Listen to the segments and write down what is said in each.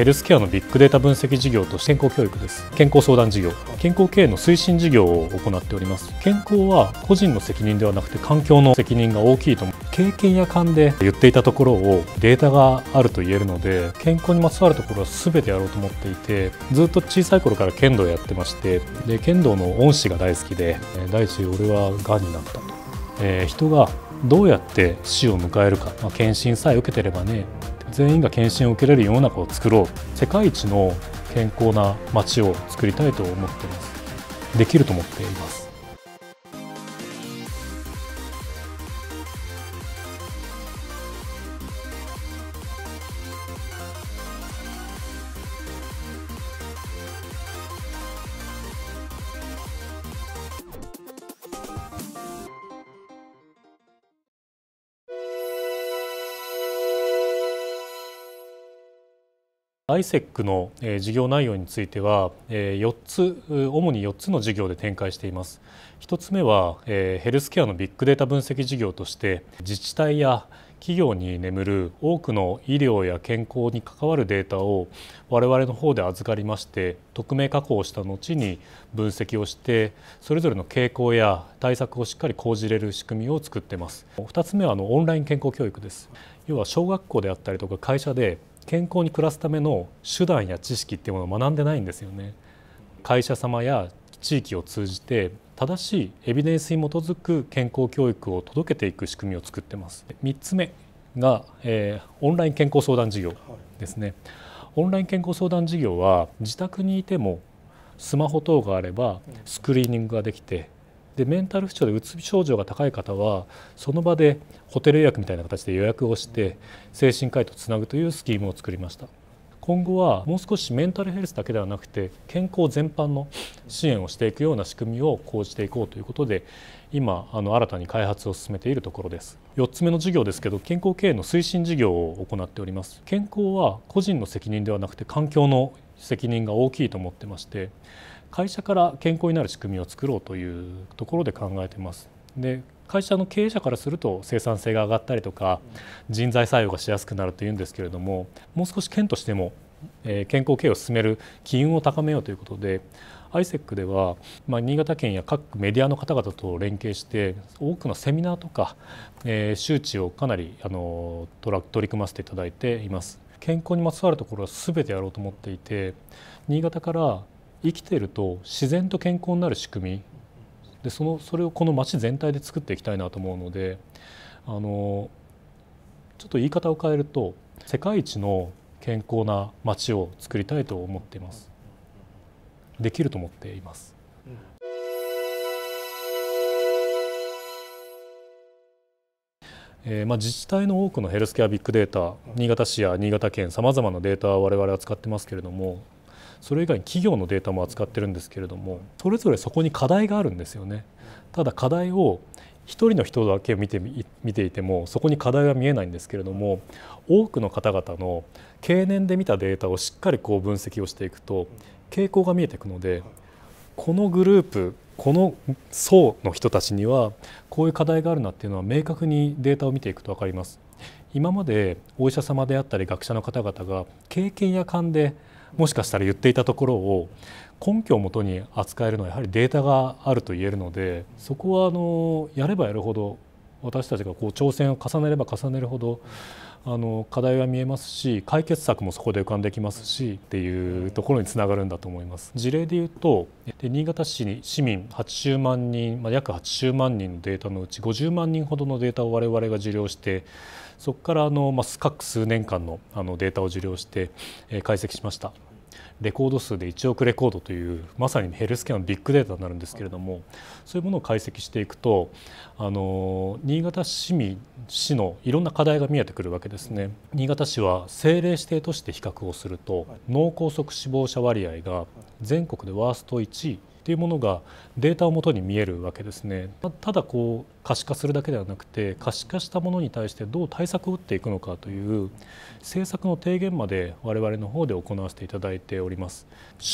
ヘルスケアのビッグデータ分析事業と健康教育です健康相談事業健康経営の推進事業を行っております健康は個人の責任ではなくて環境の責任が大きいと経験や勘で言っていたところをデータがあると言えるので健康にまつわるところは全てやろうと思っていてずっと小さい頃から剣道やってましてで剣道の恩師が大好きで第一俺はがんになったと、えー、人がどうやって死を迎えるか、まあ、検診さえ受けてればね全員が検診を受けれる世の中を作ろう世界一の健康な街を作りたいと思ってますできると思っています ISEC の事業内容については4つ主に4つの事業で展開しています1つ目はヘルスケアのビッグデータ分析事業として自治体や企業に眠る多くの医療や健康に関わるデータを我々の方で預かりまして匿名加工した後に分析をしてそれぞれの傾向や対策をしっかり講じれる仕組みを作ってます2つ目はあのオンライン健康教育です要は小学校であったりとか会社で健康に暮らすための手段や知識っていうものを学んでないんですよね。会社様や地域を通じて正しいエビデンスに基づく健康教育を届けていく仕組みを作ってます。3つ目が、えー、オンライン健康相談事業ですね。オンライン健康相談事業は自宅にいてもスマホ等があればスクリーニングができてでメンタル不調でうつ症状が高い方はその場でホテル予約みたいな形で予約をして精神科医とつなぐというスキームを作りました今後はもう少しメンタルヘルスだけではなくて健康全般の支援をしていくような仕組みを講じていこうということで今あの新たに開発を進めているところです4つ目の授業ですけど健康経営の推進事業を行っております健康は個人の責任ではなくて環境の責任が大きいと思ってまして会社から健康になる仕組みを作ろうというところで考えてます。で会社の経営者からすると生産性が上がったりとか人材採用がしやすくなるというんですけれどももう少し県としても健康経営を進める機運を高めようということで ISEC では、まあ、新潟県や各メディアの方々と連携して多くのセミナーとか、えー、周知をかなりあの取り組ませていただいています。健康にまつわるところは全てやろうと思っていて新潟から生きていると自然と健康になる仕組みでそのそれをこの町全体で作っていきたいなと思うのであのちょっと言い方を変えると世界一の健康な町を作りたいと思っていますできると思っています、うえー、まあ、自治体の多くのヘルスケアビッグデータ新潟市や新潟県さまざまなデータを我々は使ってますけれどもそれ以外に企業のデータも扱ってるんですけれどもそれぞれそこに課題があるんですよね。ただ課題を一人の人だけ見て見ていてもそこに課題は見えないんですけれども多くの方々の経年で見たデータをしっかりこう分析をしていくと傾向が見えていくのでこのグループこの層の人たちにはこういう課題があるなっていうのは明確にデータを見ていくと分かります。今までお医者様であったり学者の方々が経験や勘でもしかしたら言っていたところを根拠をもとに扱えるのはやはりデータがあると言えるのでそこはあのやればやるほど私たちがこう挑戦を重ねれば重ねるほどあの課題は見えますし解決策もそこで浮かんできますしっていうところにつながるんだと思います事例で言うと新潟市に市民80万人、まあ、約80万人のデータのうち50万人ほどのデータを我々が受領してそこからあの、まあ、各数年間のあのデータを受領して解析しました。レコード数で1億レコードというまさにヘルスケアのビッグデータになるんですけれどもそういうものを解析していくとあの新潟市民市のいろんな課題が見えてくるわけですね。新潟市は政令指定として比較をすると脳梗塞死亡者割合が全国でワースト1位っていうものがデータをもとに見えるわけですねただこう可視化するだけではなくて可視化したものに対してどう対策を打っていくのかという政策の提言まで我々の方で行わせていただいております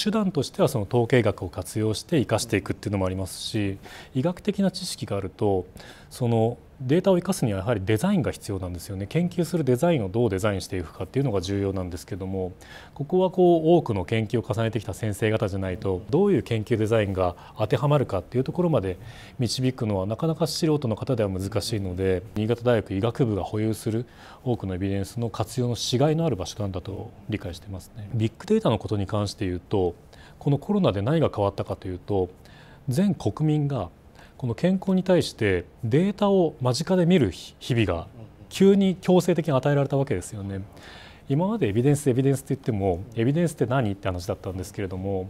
手段としてはその統計学を活用して生かしていくっていうのもありますし医学的な知識があるとそのデータを生かすにはやはりデザインが必要なんですよね研究するデザインをどうデザインしていくかっていうのが重要なんですけどもここはこう多くの研究を重ねてきた先生方じゃないとどういう研究デザインが当てはままるかっていうところまで導くのはなかなか素人の方では難しいので新潟大学医学部が保有する多くのエビデンスの活用のしがいのある場所なんだと理解してますね。ビッグデータのことに関して言うとこのコロナで何が変わったかというと全国民がこの健康に対してデータを間近で見る日々が急に強制的に与えられたわけですよね。今までエビデンスエビデンスって言ってもエビデンスって何って話だったんですけれども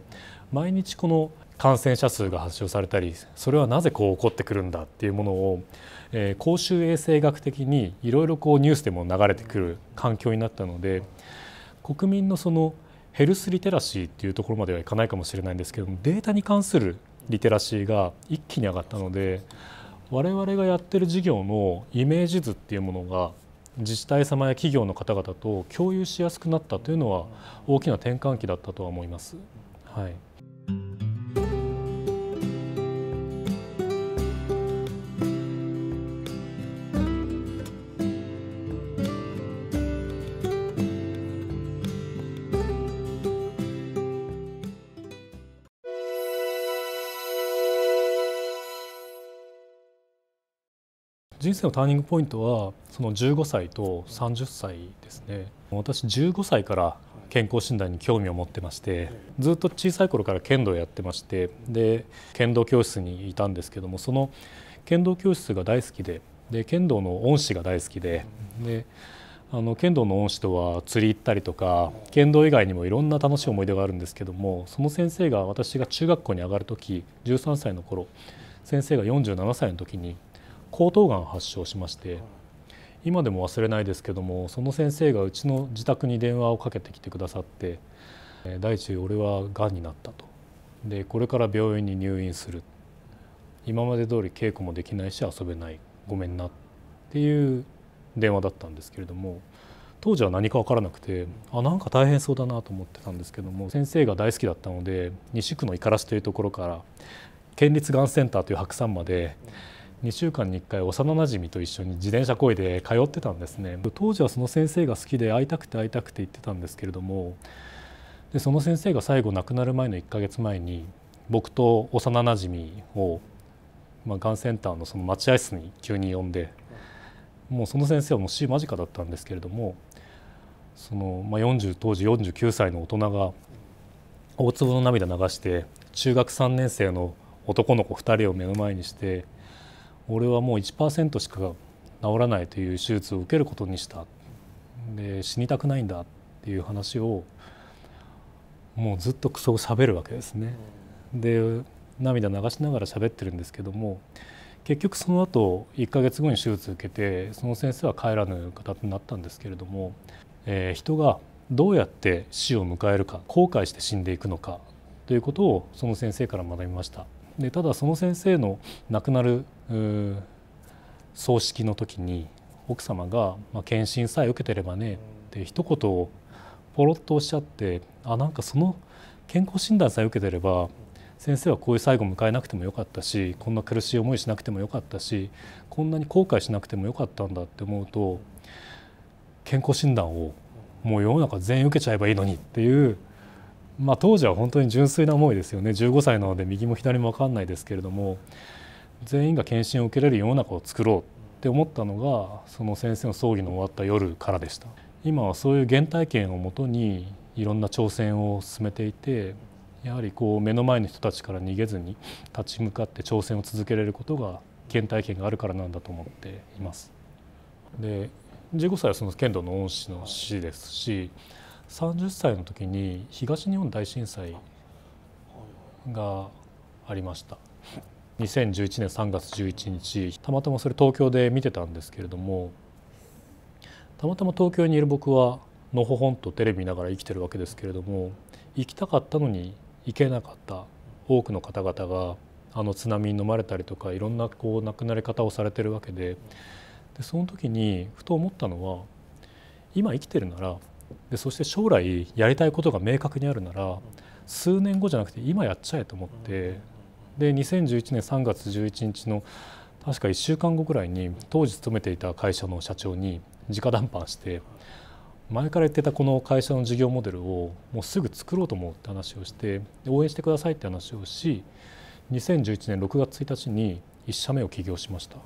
毎日この感染者数が発症されたりそれはなぜこう起こってくるんだっていうものを、えー、公衆衛生学的にいろいろニュースでも流れてくる環境になったので国民のそのヘルスリテラシーっていうところまではいかないかもしれないんですけどもデータに関するリテラシーが一気に上がったので我々がやってる事業のイメージ図っていうものが自治体様や企業の方々と共有しやすくなったというのは大きな転換期だったとは思います。はい人生のターニングポイントはその15歳と30歳ですね私15歳から健康診断に興味を持ってましてずっと小さい頃から剣道をやってましてで剣道教室にいたんですけどもその剣道教室が大好きでで剣道の恩師が大好きでであの剣道の恩師とは釣り行ったりとか剣道以外にもいろんな楽しい思い出があるんですけどもその先生が私が中学校に上がる時13歳の頃先生が47歳の時に喉頭がん発症しまして、今でも忘れないですけどもその先生がうちの自宅に電話をかけてきてくださって「大地俺はがんになった」と「でこれから病院に入院する」「今まで通り稽古もできないし遊べないごめんな」っていう電話だったんですけれども当時は何か分からなくてあなんか大変そうだなと思ってたんですけども先生が大好きだったので西区の五十嵐というところから県立がんセンターという白山まで、うん2週間に1回幼なじみと一緒に自転車こいで通ってたんですね当時はその先生が好きで会いたくて会いたくて言ってたんですけれどもでその先生が最後亡くなる前の1ヶ月前に僕と幼なじみを、まあ、がんセンターのその待合室に急に呼んでもうその先生はもう死間近だったんですけれどもその、まあ、40当時49歳の大人が大粒の涙流して中学3年生の男の子2人を目の前にして俺はもう1%しか治らないという手術を受けることにしたで死にたくないんだっていう話をもうずっとそを喋るわけですね。で涙流しながら喋ってるんですけども結局その後1か月後に手術を受けてその先生は帰らぬ方になったんですけれども、えー、人がどうやって死を迎えるか後悔して死んでいくのかということをその先生から学びました。でただその先生の亡くなる葬式の時に奥様が「まあ、検診さえ受けてればね」って一言をポロッとおっしゃってあなんかその健康診断さえ受けてれば先生はこういう最後迎えなくてもよかったしこんな苦しい思いしなくてもよかったしこんなに後悔しなくてもよかったんだって思うと健康診断をもう世の中全員受けちゃえばいいのにっていう、まあ、当時は本当に純粋な思いですよね15歳なので右も左も分かんないですけれども全員が検診を受けれる世の中を作ろうって思ったのがその先生の葬儀の終わった夜からでした今はそういう原体験をもとにいろんな挑戦を進めていてやはりこう目の前の人たちから逃げずに立ち向かって挑戦を続けられることが原体験があるからなんだと思っています。で15歳はその剣道の恩師の師ですし30歳の時に東日本大震災がありました。2011年3月11日たまたまそれ東京で見てたんですけれどもたまたま東京にいる僕はのほほんとテレビ見ながら生きてるわけですけれども行きたかったのに行けなかった多くの方々があの津波に飲まれたりとかいろんなこう亡くなり方をされてるわけででその時にふと思ったのは今生きてるならでそして将来やりたいことが明確にあるなら数年後じゃなくて今やっちゃえと思ってで2011年3月11日の確か1週間後ぐらいに当時勤めていた会社の社長に直談判して前から言ってたこの会社の事業モデルをもうすぐ作ろうと思うって話をして応援してくださいって話をし2011年6月1日に1社目を起業しました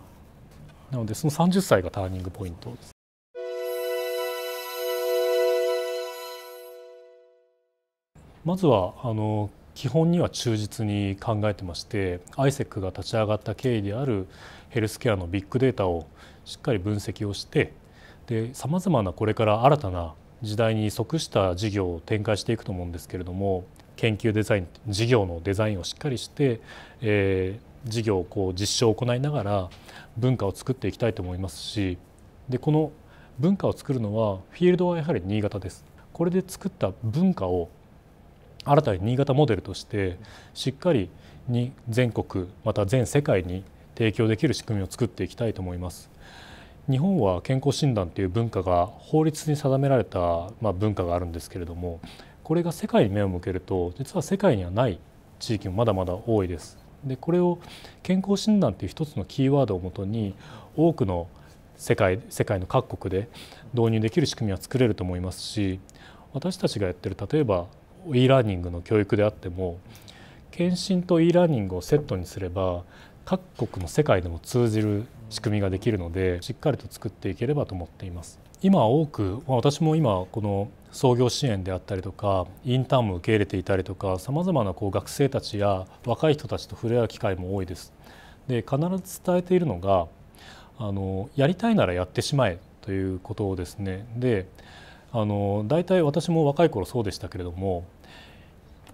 なのでその30歳がターニングポイントですまずはあの基本には忠実に考えてまして ISEC が立ち上がった経緯であるヘルスケアのビッグデータをしっかり分析をしてさまざまなこれから新たな時代に即した事業を展開していくと思うんですけれども研究デザイン事業のデザインをしっかりして、えー、事業をこう実証を行いながら文化を作っていきたいと思いますしでこの文化を作るのはフィールドはやはり新潟です。これで作った文化を新たに新潟モデルとしてしっかりに全国また全世界に提供できる仕組みを作っていきたいと思います。日本は健康診断という文化が法律に定められた、ま文化があるんですけれどもこれが世界に目を向けると実は世界にはない地域もまだまだ多いです。でこれを健康診断という一つのキーワードをもとに多くの世界世界の各国で導入できる仕組みは作れると思いますし私たちがやってる例えば e ラーニングの教育であっても検診と e ラーニングをセットにすれば各国の世界でも通じる仕組みができるのでしっかりと作っていければと思っています今多く、私も今この創業支援であったりとかインターンも受け入れていたりとかさまざまなこう学生たちや若い人たちと触れ合う機会も多いですで必ず伝えているのがあのやりたいならやってしまえということをですねであの大体私も若い頃そうでしたけれども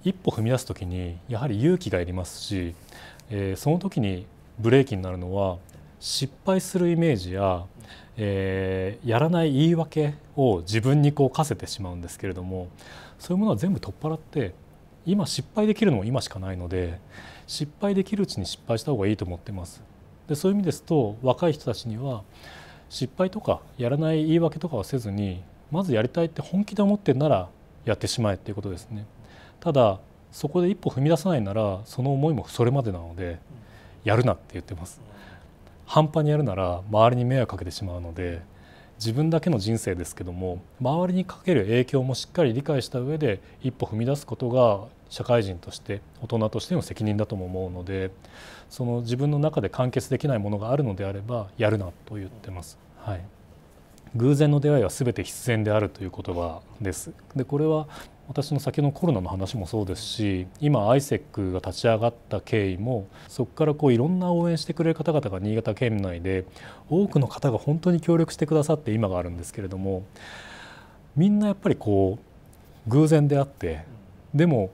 一歩踏み出す時にやはり勇気がいりますし、えー、その時にブレーキになるのは失敗するイメージや、えー、やらない言い訳を自分にこう課せてしまうんですけれどもそういうものは全部取っ払って今失敗できるのも今しかないので失敗できるうちに失敗した方がいいと思ってます。でそういう意味ですと若い人たちには失敗とかやらない言い訳とかはせずにまずやりたいって本気で思ってるならやってしまえっていうことですねただそこで一歩踏み出さないならその思いもそれまでなのでやるなって言ってます半端にやるなら周りに迷惑かけてしまうので自分だけの人生ですけども周りにかける影響もしっかり理解した上で一歩踏み出すことが社会人として大人としての責任だとも思うのでその自分の中で完結できないものがあるのであればやるなと言ってます。はい偶然の出会いは全て必然であるという言葉ですでこれは私の先のコロナの話もそうですし今 ISEC が立ち上がった経緯もそこからこういろんな応援してくれる方々が新潟県内で多くの方が本当に協力してくださって今があるんですけれどもみんなやっぱりこう偶然であってでも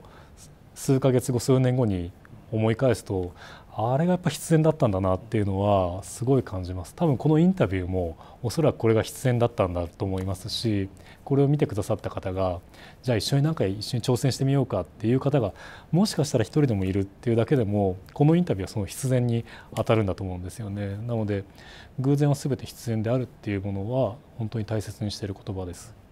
数ヶ月後数年後に思い返すとあれがやっぱ必然だったんだなっていうのはすごい感じます多分このインタビューもおそらくこれが必然だったんだと思いますしこれを見てくださった方がじゃあ一緒に何か一緒に挑戦してみようかっていう方がもしかしたら一人でもいるっていうだけでもこのインタビューはその必然に当たるんだと思うんですよねなので偶然は全て必然であるっていうものは本当に大切にしている言葉です。